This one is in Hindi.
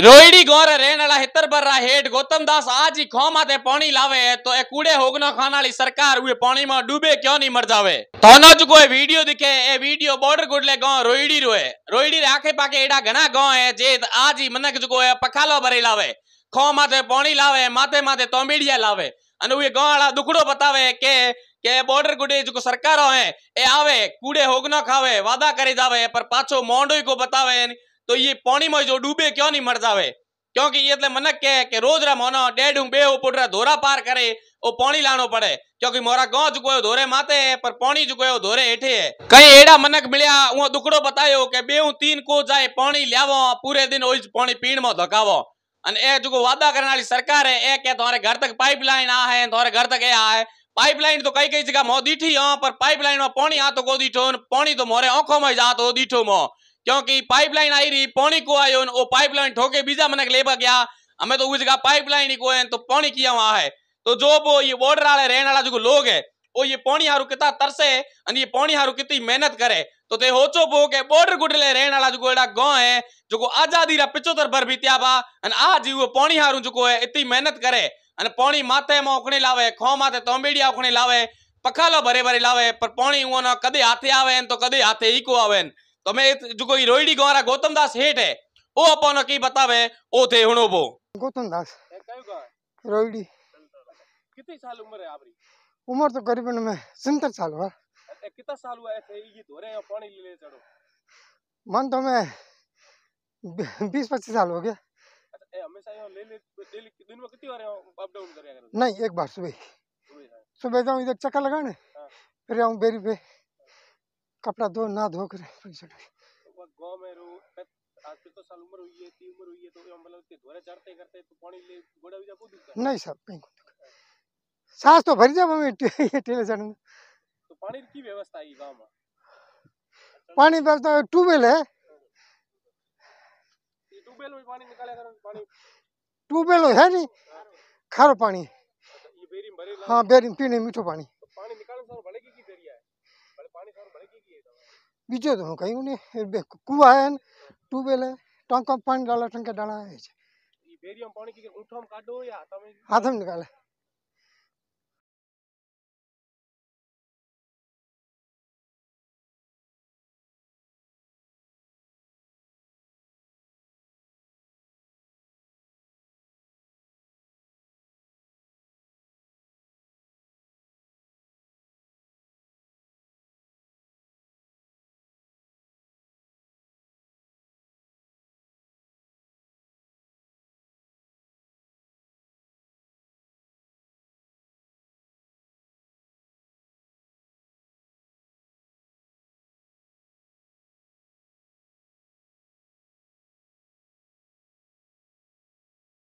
रोहिड़ी गौर रहने हितर बर हेठ गौतम दास आज ही खो माते पानी लावे तो ए कूड़े होगनो खान वाली सरकार हुए पानी में डूबे क्यों नहीं मर जावे तो न जो कोई वीडियो दिखे ए वीडियो बॉर्डर गुडले गांव रोहिड़ी रो रोहिड़ी आखे पाके एड़ा घना गांव है जे आज ही मनक जो है पखालो भरे लावे खो माते पानी लावे माते माते तोंबेड़िया लावे अन हुए गांव वाला दुखड़ो बतावे के के बॉर्डर गुडे जो सरकार है ए आवे कूड़े होगनो खावे वादा करे जावे पर पाछो मोंडो को बतावे તો એ પાણીમાં જો ડૂબે ક્યો નહીં મરજાવે ક્યોંકિ એટલે મને કહે કે રોજ રા મોનો ડેડ હું બે પોટરા ધોરા પાર करे ओ पानी लानो पड़े क्योंकि मोरा गांव चुको धोरे माते है पर पानी चुको धोरे हेठे है कई एड़ा मनक मिलया वो दुकड़ो बतायो के बे तीन को जाए पानी लियावो पूरे दिन ओइज पानी पीण में धकावो अन ए जो वादा करने वाली सरकार है ए के तुम्हारे घर तक पाइपलाइन आ है तुम्हारे घर तक ए आ है पाइपलाइन तो कई कई जगह मो दीठी हो पर पाइपलाइन में पानी आ तो को दीठो पानी तो मोरे आंखों में जा तो दीठो मो क्योंकि पाइपलाइन आई रही पानी को आयो वो पाइपलाइन ठोके बीजा मन ले गया हमें तो जगह पाइपलाइन ही कोई तो पानी किया वहां है तो जो वो ये बॉर्डर वाले रहने वाला जो लोग है वो ये पानी हारू कितना तरसे और ये पानी हारू कितनी मेहनत करे तो ते होचो बो के बॉर्डर गुडले रहने वाला जो एड़ा गांव है जो को आजादी रा पिचोतर भर बीतिया बा अन आज वो पानी हारू जो है इतनी मेहनत करे और पानी माथे में उखणी लावे खो माथे तोंबेड़िया उखणी लावे पखालो भरे भरे लावे पर पानी वो ना कदे हाथे आवे तो कदे हाथे ही को आवे તો તમે જો ઈ રોઈડી ગોરા ગૌતમદાસ હેઠ હે ઓ અપાનો કી બતાવે ओ थे हुनो बो गौतमदास कयो गांव रोईडी कितनी साल उम्र है आपरी उम्र तो करीबन में 70 साल हुआ कितना साल हुआ है ये धोरे पानी ले चढ़ो मन तो मैं बीस पच्चीस साल हो गया नहीं एक बार सुबह सुबह जाऊँ इधर चक्कर लगाने फिर आऊँ बेरी पे कपड़ा धो ना धो कर पैसा तो तो तो पानी नहीं सर कहीं तो भरी जा टेले चढ़ पानी व्यवस्था है ट्यूबवेल है ट्यूबवेल है नहीं खारो पानी अच्छा, हाँ बेरिंग पीने मीठो पानी बीजे दोनों कहीं उन्हें कुआ है ट्यूबवेल है टंका पानी डाला टंका डाला है बेरियम पानी की हाथ में निकाले